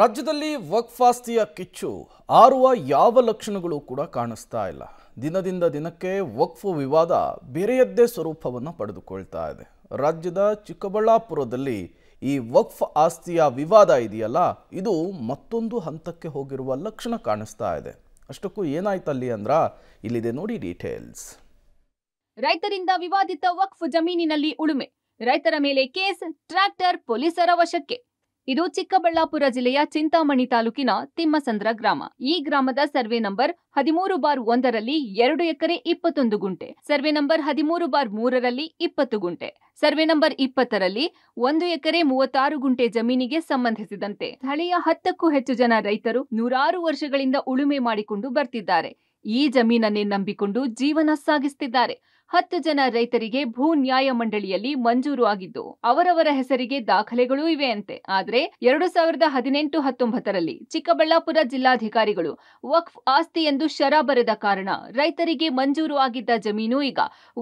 ರಾಜ್ಯದಲ್ಲಿ ವಕ್ಫ್ ಆಸ್ತಿಯ ಕಿಚ್ಚು ಆರುವ ಯಾವ ಲಕ್ಷಣಗಳು ಕೂಡ ಕಾಣಿಸ್ತಾ ಇಲ್ಲ ದಿನದಿಂದ ದಿನಕ್ಕೆ ವಕ್ಫ್ ವಿವಾದ ಬೇರೆಯದ್ದೇ ಸ್ವರೂಪವನ್ನು ಪಡೆದುಕೊಳ್ತಾ ಇದೆ ರಾಜ್ಯದ ಚಿಕ್ಕಬಳ್ಳಾಪುರದಲ್ಲಿ ಈ ವಕ್ಫ್ ಆಸ್ತಿಯ ವಿವಾದ ಇದೆಯಲ್ಲ ಇದು ಮತ್ತೊಂದು ಹಂತಕ್ಕೆ ಹೋಗಿರುವ ಲಕ್ಷಣ ಕಾಣಿಸ್ತಾ ಇದೆ ಅಷ್ಟಕ್ಕೂ ಏನಾಯ್ತಲ್ಲಿ ಅಂದ್ರ ಇಲ್ಲಿದೆ ನೋಡಿ ಡೀಟೇಲ್ಸ್ ರೈತರಿಂದ ವಿವಾದಿತ ವಕ್ಫ್ ಜಮೀನಿನಲ್ಲಿ ಉಳುಮೆ ರೈತರ ಮೇಲೆ ಕೇಸ್ ಟ್ರ್ಯಾಕ್ಟರ್ ಪೊಲೀಸರ ವಶಕ್ಕೆ ಇದು ಚಿಕ್ಕಬಳ್ಳಾಪುರ ಜಿಲ್ಲೆಯ ಚಿಂತಾಮಣಿ ತಾಲೂಕಿನ ತಿಮ್ಮಸಂದ್ರ ಗ್ರಾಮ ಈ ಗ್ರಾಮದ ಸರ್ವೆ ನಂಬರ್ ಹದಿಮೂರು ಬಾರ್ ಒಂದರಲ್ಲಿ ಎರಡು ಎಕರೆ ಇಪ್ಪತ್ತೊಂದು ಗುಂಟೆ ಸರ್ವೆ ನಂಬರ್ ಹದಿಮೂರು ಬಾರ್ ಮೂರರಲ್ಲಿ ಇಪ್ಪತ್ತು ಗುಂಟೆ ಸರ್ವೆ ನಂಬರ್ ಇಪ್ಪತ್ತರಲ್ಲಿ ಒಂದು ಎಕರೆ ಮೂವತ್ತಾರು ಗುಂಟೆ ಜಮೀನಿಗೆ ಸಂಬಂಧಿಸಿದಂತೆ ಸ್ಥಳೀಯ ಹತ್ತಕ್ಕೂ ಹೆಚ್ಚು ಜನ ರೈತರು ನೂರಾರು ವರ್ಷಗಳಿಂದ ಉಳುಮೆ ಮಾಡಿಕೊಂಡು ಬರ್ತಿದ್ದಾರೆ ಈ ಜಮೀನನ್ನೇ ನಂಬಿಕೊಂಡು ಜೀವನ ಸಾಗಿಸುತ್ತಿದ್ದಾರೆ ಹತ್ತು ಜನ ರೈತರಿಗೆ ಭೂ ನ್ಯಾಯ ಮಂಡಳಿಯಲ್ಲಿ ಮಂಜೂರು ಆಗಿದ್ದು ಅವರವರ ಹೆಸರಿಗೆ ದಾಖಲೆಗಳೂ ಇವೆಯಂತೆ ಆದರೆ ಎರಡು ಸಾವಿರದ ಹದಿನೆಂಟು ಹತ್ತೊಂಬತ್ತರಲ್ಲಿ ಚಿಕ್ಕಬಳ್ಳಾಪುರ ಜಿಲ್ಲಾಧಿಕಾರಿಗಳು ವಕ್ಫ್ ಆಸ್ತಿ ಎಂದು ಶರ ಬರೆದ ಕಾರಣ ರೈತರಿಗೆ ಮಂಜೂರು ಆಗಿದ್ದ ಜಮೀನು ಈಗ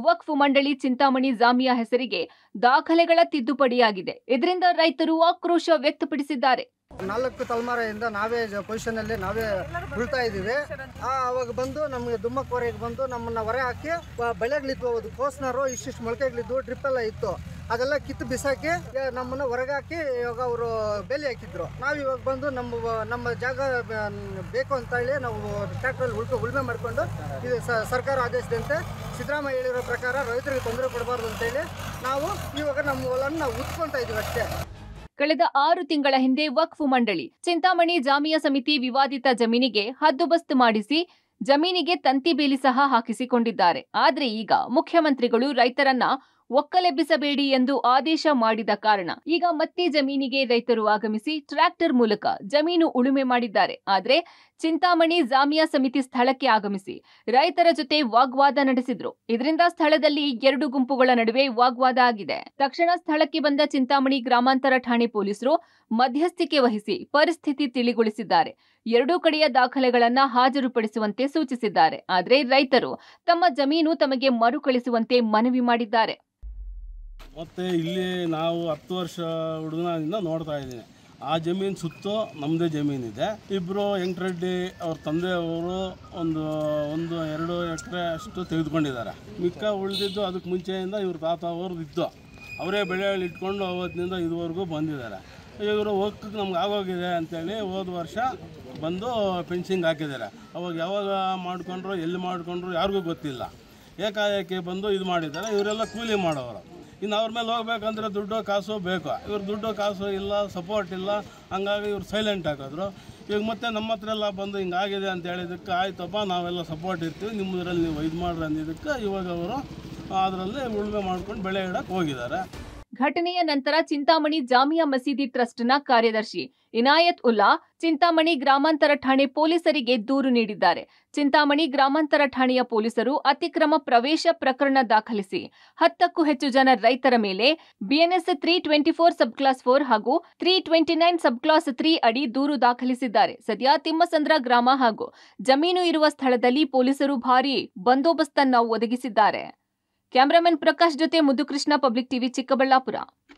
ವಕ್ಫ್ ಮಂಡಳಿ ಚಿಂತಾಮಣಿ ಜಾಮಿಯಾ ಹೆಸರಿಗೆ ದಾಖಲೆಗಳ ತಿದ್ದುಪಡಿಯಾಗಿದೆ ಇದರಿಂದ ರೈತರು ಆಕ್ರೋಶ ವ್ಯಕ್ತಪಡಿಸಿದ್ದಾರೆ ನಾಲ್ಕು ತಲೆಮಾರೆಯಿಂದ ನಾವೇ ಅಲ್ಲಿ ನಾವೇ ಉಳ್ತಾ ಇದ್ದೀವಿ ಅವಾಗ ಬಂದು ನಮಗೆ ಹೊರಗೆ ಬಂದು ನಮ್ಮನ್ನ ಹೊರೆ ಹಾಕಿ ಬೆಳೆಗಳಿದ್ವು ಅದು ಕೋಸ್ನರು ಇಷ್ಟಿಷ್ಟು ಮೊಳಕೆಗಳಿದ್ವು ಡ್ರಿಪ್ ಎಲ್ಲ ಇತ್ತು ಅದೆಲ್ಲ ಕಿತ್ತು ಬಿಸಾಕಿ ನಮ್ಮನ್ನ ಹೊರಗೆ ಹಾಕಿ ಇವಾಗ ಅವರು ಬೆಲೆ ಹಾಕಿದ್ರು ನಾವು ಇವಾಗ ಬಂದು ನಮ್ಮ ನಮ್ಮ ಜಾಗ ಬೇಕು ಅಂತ ಹೇಳಿ ನಾವು ಟ್ರ್ಯಾಕ್ಟ್ರಲ್ಲಿ ಉಳ್ಕೊ ಉಳುಮೆ ಮಾಡಿಕೊಂಡು ಇದು ಸರ್ಕಾರ ಆದೇಶದಂತೆ ಸಿದ್ದರಾಮಯ್ಯ ಹೇಳಿರೋ ಪ್ರಕಾರ ರೈತರಿಗೆ ತೊಂದರೆ ಕೊಡಬಾರ್ದು ಅಂತೇಳಿ ನಾವು ಇವಾಗ ನಮ್ಮ ಹೊಲನ್ನು ನಾವು ಉತ್ಕೊಳ್ತಾ ಇದ್ದೀವಿ ಅಷ್ಟೇ ಕಳೆದ ಆರು ತಿಂಗಳ ಹಿಂದೆ ವಕ್ಫ್ ಮಂಡಳಿ ಚಿಂತಾಮಣಿ ಜಾಮಿಯಾ ಸಮಿತಿ ವಿವಾದಿತ ಜಮೀನಿಗೆ ಹದ್ದುಬಸ್ತು ಮಾಡಿಸಿ ಜಮೀನಿಗೆ ತಂತಿ ಬೇಲಿ ಸಹ ಹಾಕಿಸಿಕೊಂಡಿದ್ದಾರೆ ಆದರೆ ಈಗ ಮುಖ್ಯಮಂತ್ರಿಗಳು ರೈತರನ್ನ ಒಕ್ಕಲೆಬ್ಬಿಸಬೇಡಿ ಎಂದು ಆದೇಶ ಮಾಡಿದ ಕಾರಣ ಈಗ ಮತ್ತೆ ಜಮೀನಿಗೆ ರೈತರು ಆಗಮಿಸಿ ಟ್ರ್ಯಾಕ್ಟರ್ ಮೂಲಕ ಜಮೀನು ಉಳುಮೆ ಮಾಡಿದ್ದಾರೆ ಆದರೆ ಚಿಂತಾಮಣಿ ಜಾಮಿಯಾ ಸಮಿತಿ ಸ್ಥಳಕ್ಕೆ ಆಗಮಿಸಿ ರೈತರ ಜೊತೆ ವಾಗ್ವಾದ ನಡೆಸಿದ್ರು ಇದರಿಂದ ಸ್ಥಳದಲ್ಲಿ ಎರಡು ಗುಂಪುಗಳ ನಡುವೆ ವಾಗ್ವಾದ ಆಗಿದೆ ತಕ್ಷಣ ಸ್ಥಳಕ್ಕೆ ಬಂದ ಚಿಂತಾಮಣಿ ಗ್ರಾಮಾಂತರ ಠಾಣೆ ಪೊಲೀಸರು ಮಧ್ಯಸ್ಥಿಕೆ ವಹಿಸಿ ಪರಿಸ್ಥಿತಿ ತಿಳಿಗೊಳಿಸಿದ್ದಾರೆ ಎರಡೂ ಕಡೆಯ ದಾಖಲೆಗಳನ್ನ ಹಾಜರುಪಡಿಸುವಂತೆ ಸೂಚಿಸಿದ್ದಾರೆ ಆದರೆ ರೈತರು ತಮ್ಮ ಜಮೀನು ತಮಗೆ ಮರುಕಳಿಸುವಂತೆ ಮನವಿ ಮಾಡಿದ್ದಾರೆ ಮತ್ತೆ ಇಲ್ಲಿ ನಾವು ಹತ್ತು ವರ್ಷ ಹುಡುಗನಿಂದ ನೋಡ್ತಾ ಇದ್ದೀನಿ ಆ ಜಮೀನು ಸುತ್ತು ನಮ್ಮದೇ ಜಮೀನಿದೆ ಇಬ್ಬರು ರೆಡ್ಡಿ ಅವ್ರ ಅವರು ಒಂದು ಒಂದು ಎರಡು ಎಕರೆ ಅಷ್ಟು ತೆಗೆದುಕೊಂಡಿದ್ದಾರೆ ಮಿಕ್ಕ ಉಳಿದಿದ್ದು ಅದಕ್ಕೆ ಮುಂಚೆಯಿಂದ ಇವ್ರ ತಾತ ಅವ್ರದ್ದು ಇದ್ದು ಅವರೇ ಬೆಳೆ ಇಟ್ಕೊಂಡು ಅವತ್ತಿನಿಂದ ಇದುವರೆಗೂ ಬಂದಿದ್ದಾರೆ ಇವರು ಹೋಗಕ್ಕೆ ನಮ್ಗೆ ಆಗೋಗಿದೆ ಅಂತೇಳಿ ಹೋದ ವರ್ಷ ಬಂದು ಪೆನ್ಷಿಂಗ್ ಹಾಕಿದ್ದಾರೆ ಅವಾಗ ಯಾವಾಗ ಮಾಡಿಕೊಂಡ್ರು ಎಲ್ಲಿ ಮಾಡಿಕೊಂಡ್ರು ಯಾರಿಗೂ ಗೊತ್ತಿಲ್ಲ ಏಕಾಏಕಿ ಬಂದು ಇದು ಮಾಡಿದ್ದಾರೆ ಇವರೆಲ್ಲ ಕೂಲಿ ಮಾಡೋರು ಇನ್ನು ಅವ್ರ ಮೇಲೆ ಹೋಗ್ಬೇಕಂದ್ರೆ ದುಡ್ಡು ಕಾಸು ಬೇಕು ಇವ್ರು ದುಡ್ಡು ಕಾಸು ಇಲ್ಲ ಸಪೋರ್ಟ್ ಇಲ್ಲ ಹಂಗಾಗಿ ಇವ್ರು ಸೈಲೆಂಟ್ ಹಾಕಿದ್ರು ಈಗ ಮತ್ತೆ ನಮ್ಮ ಹತ್ರ ಎಲ್ಲ ಬಂದು ಆಗಿದೆ ಅಂತ ಹೇಳಿದಕ್ಕೆ ಆಯ್ತಪ್ಪ ನಾವೆಲ್ಲ ಸಪೋರ್ಟ್ ಇರ್ತೀವಿ ನಿಮ್ಮದ್ರಲ್ಲಿ ನೀವು ಇದು ಮಾಡ್ರಿ ಅಂದಿದ್ದಕ್ಕೆ ಇವಾಗ ಅವರು ಅದರಲ್ಲಿ ಉಳುಮೆ ಮಾಡ್ಕೊಂಡು ಬೆಳೆ ಇಡೋಕ್ಕೆ ಹೋಗಿದ್ದಾರೆ ಘಟನೆಯ ನಂತರ ಚಿಂತಾಮಣಿ ಜಾಮಿಯಾ ಮಸೀದಿ ಟ್ರಸ್ಟ್ನ ಕಾರ್ಯದರ್ಶಿ ಇನಾಯತ್ ಉಲ್ಲಾ ಚಿಂತಾಮಣಿ ಗ್ರಾಮಾಂತರ ಠಾಣೆ ಪೊಲೀಸರಿಗೆ ದೂರು ನೀಡಿದ್ದಾರೆ ಚಿಂತಾಮಣಿ ಗ್ರಾಮಾಂತರ ಠಾಣೆಯ ಪೊಲೀಸರು ಅತಿಕ್ರಮ ಪ್ರವೇಶ ಪ್ರಕರಣ ದಾಖಲಿಸಿ ಹತ್ತಕ್ಕೂ ಹೆಚ್ಚು ಜನ ರೈತರ ಮೇಲೆ BNS three twenty four sub clause four ಹಾಗೂ three twenty nine sub clause three ಅಡಿ ದೂರು ದಾಖಲಿಸಿದ್ದಾರೆ ಸದ್ಯ ತಿಮ್ಮಸಂದ್ರ ಗ್ರಾಮ ಹಾಗೂ ಜಮೀನು ಇರುವ ಸ್ಥಳದಲ್ಲಿ ಪೊಲೀಸರು ಭಾರೀ ಬಂದೋಬಸ್ತನ್ನು ಒದಗಿಸಿದ್ದಾರೆ ಕ್ಯಾಮ್ರಾಮನ್ ಪ್ರಕಾಶ್ ಜೊತೆ ಮುದುಕೃಷ್ಣ ಪಬ್ಲಿಕ್ ಟಿವಿ ಚಿಕ್ಕಬಳ್ಳಾಪುರ